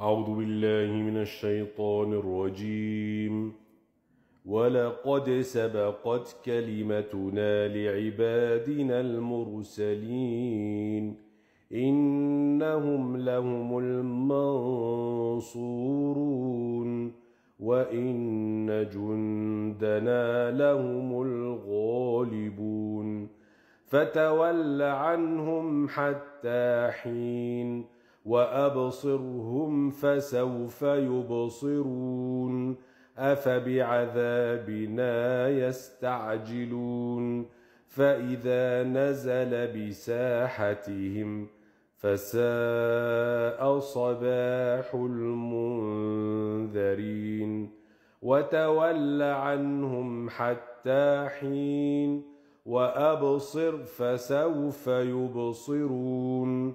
أعوذ بالله من الشيطان الرجيم ولقد سبقت كلمتنا لعبادنا المرسلين إنهم لهم المنصورون وإن جندنا لهم الغالبون فتول عنهم حتى حين وأبصرهم فسوف يبصرون أفبعذابنا يستعجلون فإذا نزل بساحتهم فساء صباح المنذرين وتول عنهم حتى حين وأبصر فسوف يبصرون